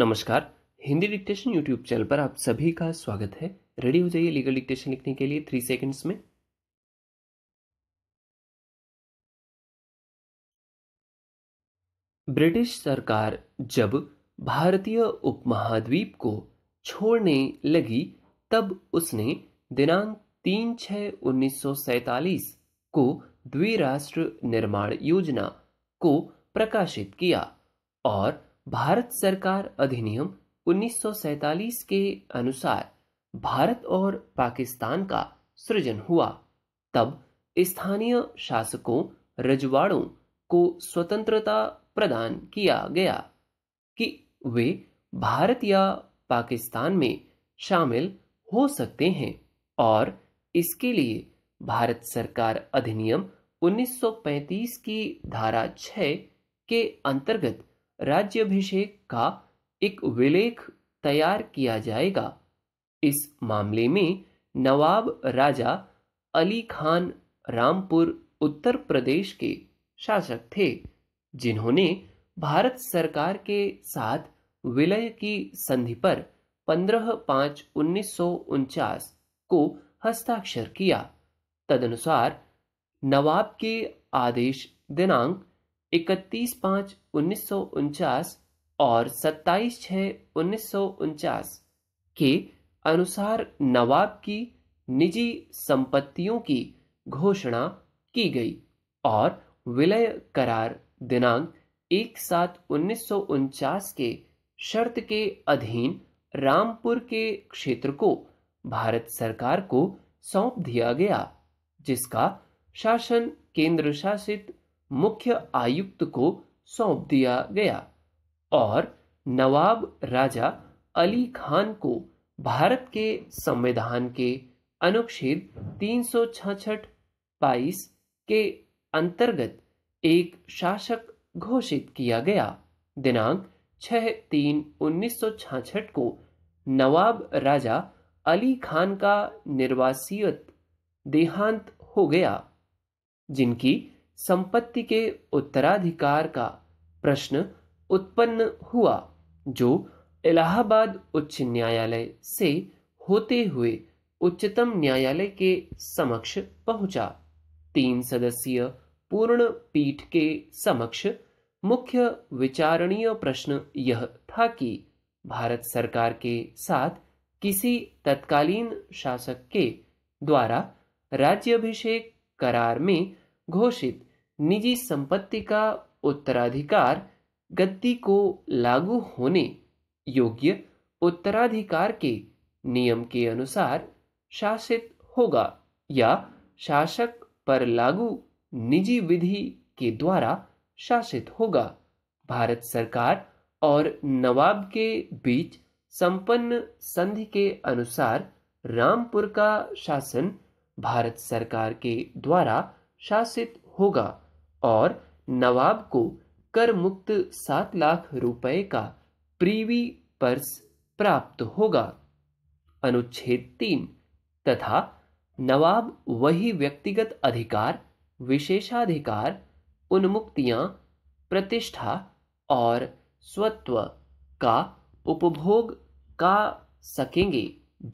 नमस्कार Hindi dictation YouTube channel पर आप सभी का स्वागत है रेडी हो जाइए लीगल डिक्टेशन लिखने के लिए थ्री सेकंड्स में ब्रिटिश सरकार जब भारतीय उपमहाद्वीप को छोड़ने लगी तब उसने दिनांक तीन छ उन्नीस को द्विराष्ट्र निर्माण योजना को प्रकाशित किया और भारत सरकार अधिनियम 1947 के अनुसार भारत और पाकिस्तान का सृजन हुआ तब स्थानीय शासकों रजवाड़ों को स्वतंत्रता प्रदान किया गया कि वे भारत या पाकिस्तान में शामिल हो सकते हैं और इसके लिए भारत सरकार अधिनियम 1935 की धारा 6 के अंतर्गत राज्यभिषेक का एक विलेख तैयार किया जाएगा इस मामले में नवाब राजा अली खान रामपुर उत्तर प्रदेश के शासक थे जिन्होंने भारत सरकार के साथ विलय की संधि पर 15 पांच उन्नीस को हस्ताक्षर किया तदनुसार नवाब के आदेश दिनांक इकतीस पाँच उन्नीस सौ उनचास और सत्ताईस छः उन्नीस सौ उनचास के अनुसार नवाब की निजी संपत्तियों की घोषणा की गई और विलय करार दिनांक एक सात उन्नीस सौ उनचास के शर्त के अधीन रामपुर के क्षेत्र को भारत सरकार को सौंप दिया गया जिसका शासन केंद्र शासित मुख्य आयुक्त को सौंप दिया गया और नवाब राजा अली खान को भारत के संविधान के अनुच्छेद तीन सौ के अंतर्गत एक शासक घोषित किया गया दिनांक छह तीन उन्नीस सौ छाछठ को नवाब राजा अली खान का निर्वासियत देहांत हो गया जिनकी संपत्ति के उत्तराधिकार का प्रश्न उत्पन्न हुआ जो इलाहाबाद उच्च न्यायालय से होते हुए उच्चतम न्यायालय के समक्ष पहुंचा तीन सदस्यीय पूर्ण पीठ के समक्ष मुख्य विचारणीय प्रश्न यह था कि भारत सरकार के साथ किसी तत्कालीन शासक के द्वारा राज्यभिषेक करार में घोषित निजी संपत्ति का उत्तराधिकार गद्दी को लागू होने योग्य उत्तराधिकार के नियम के अनुसार शासित होगा या शासक पर लागू निजी विधि के द्वारा शासित होगा भारत सरकार और नवाब के बीच संपन्न संधि के अनुसार रामपुर का शासन भारत सरकार के द्वारा शासित होगा और नवाब को कर मुक्त सात लाख रुपए का प्रीवी पर्स प्राप्त होगा अनुच्छेद तीन तथा नवाब वही व्यक्तिगत अधिकार विशेषाधिकार उन्मुक्तियां प्रतिष्ठा और स्वत्व का उपभोग का सकेंगे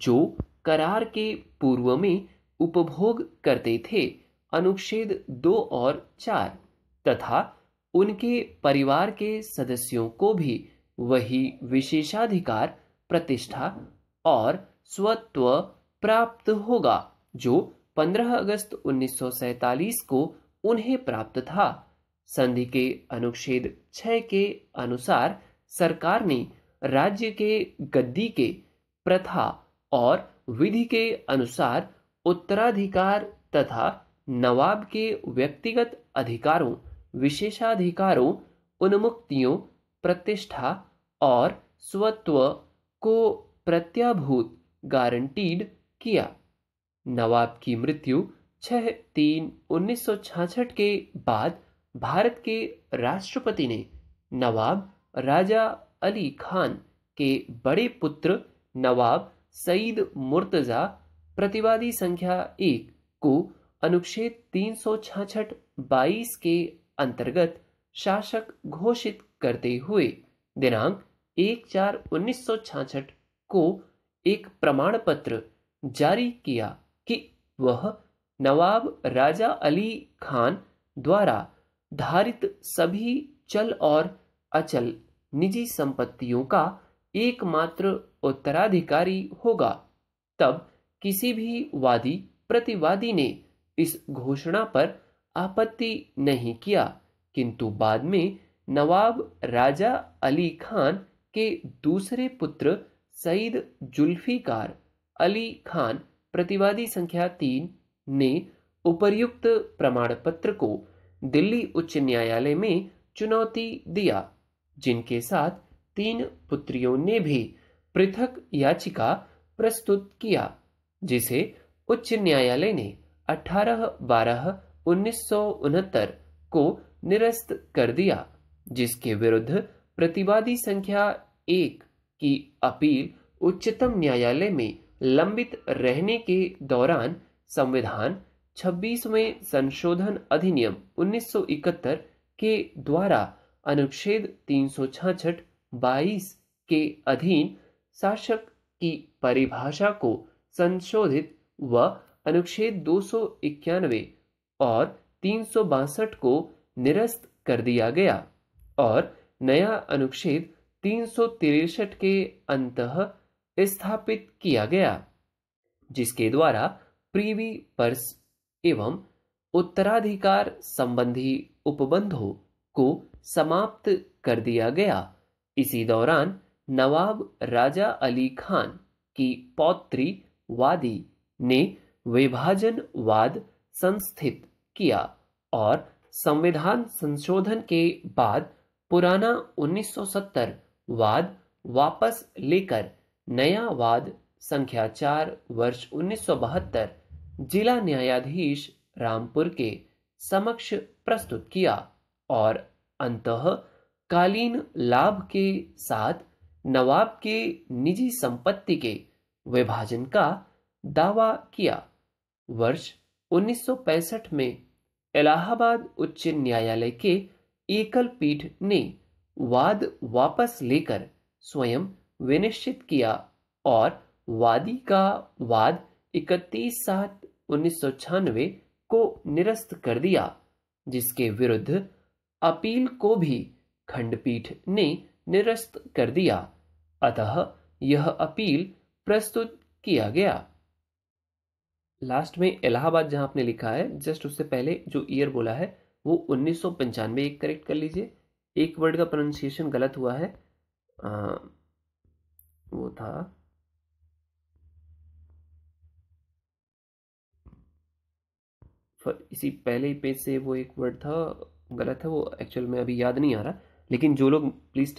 जो करार के पूर्व में उपभोग करते थे अनुच्छेद दो और चार तथा उनके परिवार के सदस्यों को भी वही विशेषाधिकार प्रतिष्ठा और स्वत्व प्राप्त होगा जो 15 अगस्त 1947 को उन्हें प्राप्त था संधि के अनुच्छेद छह के अनुसार सरकार ने राज्य के गद्दी के प्रथा और विधि के अनुसार उत्तराधिकार तथा नवाब के व्यक्तिगत अधिकारों विशेषाधिकारों उन्मुक्तियों प्रतिष्ठा और स्वत्व को प्रत्याभूत गारंटीड किया नवाब की मृत्यु छह तीन उन्नीस के बाद भारत के राष्ट्रपति ने नवाब राजा अली खान के बड़े पुत्र नवाब सईद मुर्तज़ा प्रतिवादी संख्या एक को अनुच्छेद तीन सौ बाईस के अंतर्गत शासक घोषित करते हुए दिनांक एक चार उन्नीस सौ को एक प्रमाण पत्र जारी किया कि वह नवाब राजा अली खान द्वारा धारित सभी चल और अचल निजी संपत्तियों का एकमात्र उत्तराधिकारी होगा तब किसी भी वादी प्रतिवादी ने इस घोषणा पर आपत्ति नहीं किया किंतु बाद में नवाब राजा अली खान के दूसरे पुत्र सईद जुल्फीकार अली खान प्रतिवादी संख्या तीन ने उपर्युक्त प्रमाण पत्र को दिल्ली उच्च न्यायालय में चुनौती दिया जिनके साथ तीन पुत्रियों ने भी पृथक याचिका प्रस्तुत किया जिसे उच्च न्यायालय ने 18 बारह उन्नीस को निरस्त कर दिया जिसके विरुद्ध प्रतिवादी संख्या एक की अपील उच्चतम न्यायालय में लंबित रहने के दौरान संविधान 26वें संशोधन अधिनियम 1971 के द्वारा अनुच्छेद तीन सौ के अधीन शासक की परिभाषा को संशोधित व अनुच्छेद दो और तीन को निरस्त कर दिया गया और नया अनुच्छेद तीन के अंत स्थापित किया गया जिसके द्वारा प्रीवी पर्स एवं उत्तराधिकार संबंधी उपबंधों को समाप्त कर दिया गया इसी दौरान नवाब राजा अली खान की पौत्री वादी ने विभाजनवाद संस्थित किया और संविधान संशोधन के बाद पुराना 1970 वाद वापस लेकर नया वाद संख्या चार वर्ष 1972 जिला न्यायाधीश रामपुर के समक्ष प्रस्तुत किया और अंतकालीन लाभ के साथ नवाब के निजी संपत्ति के विभाजन का दावा किया वर्ष 1965 में इलाहाबाद उच्च न्यायालय के एकल पीठ ने वाद वापस लेकर स्वयं विनिश्चित किया और वादी का वाद 31 सात उन्नीस को निरस्त कर दिया जिसके विरुद्ध अपील को भी खंडपीठ ने निरस्त कर दिया अतः यह अपील प्रस्तुत किया गया लास्ट में इलाहाबाद जहाँ आपने लिखा है जस्ट उससे पहले जो ईयर बोला है वो उन्नीस सौ एक करेक्ट कर लीजिए एक वर्ड का प्रोनाउंसिएशन गलत हुआ है आ, वो था इसी पहले ही पेज से वो एक वर्ड था गलत है वो एक्चुअल में अभी याद नहीं आ रहा लेकिन जो लोग प्लीज़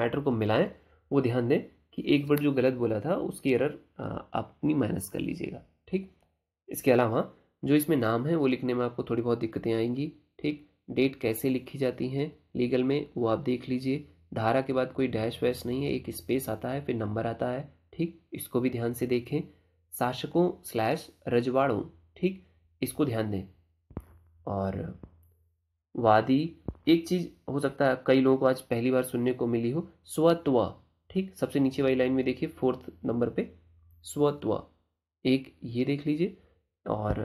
मैटर को मिलाएं वो ध्यान दें कि एक वर्ड जो गलत बोला था उसकी एरर आप अपनी माइनस कर लीजिएगा ठीक इसके अलावा जो इसमें नाम है वो लिखने में आपको थोड़ी बहुत दिक्कतें आएंगी ठीक डेट कैसे लिखी जाती हैं लीगल में वो आप देख लीजिए धारा के बाद कोई डैश वैश नहीं है एक स्पेस आता है फिर नंबर आता है ठीक इसको भी ध्यान से देखें शासकों स्लैश रजवाड़ों ठीक इसको ध्यान दें और वादी एक चीज़ हो सकता है कई लोगों को आज पहली बार सुनने को मिली हो स्वत्व ठीक सबसे नीचे वाली लाइन में देखिए फोर्थ नंबर पे स्वत्व एक ये देख लीजिए और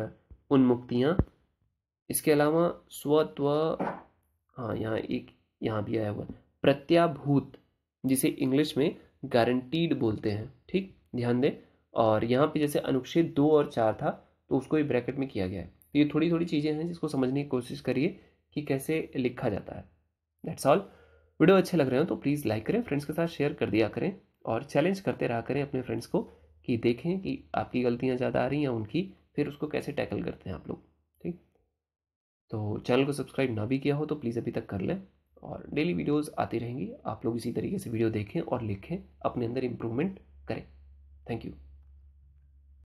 मुक्तियाँ इसके अलावा स्वत्व हाँ यहाँ एक यहाँ भी आया हुआ प्रत्याभूत जिसे इंग्लिश में गारंटीड बोलते हैं ठीक ध्यान दें और यहाँ पे जैसे अनुच्छेद दो और चार था तो उसको भी ब्रैकेट में किया गया है तो ये थोड़ी थोड़ी चीज़ें हैं जिसको समझने की कोशिश करिए कि कैसे लिखा जाता है दैट्स ऑल वीडियो अच्छे लग रहे हो तो प्लीज़ लाइक करें फ्रेंड्स के साथ शेयर कर दिया करें और चैलेंज करते रहा करें अपने फ्रेंड्स को कि देखें कि आपकी गलतियाँ ज़्यादा आ रही हैं या उनकी फिर उसको कैसे टैकल करते हैं आप लोग ठीक तो चैनल को सब्सक्राइब ना भी किया हो तो प्लीज़ अभी तक कर लें और डेली वीडियोस आती रहेंगी आप लोग इसी तरीके से वीडियो देखें और लिखें अपने अंदर इम्प्रूवमेंट करें थैंक यू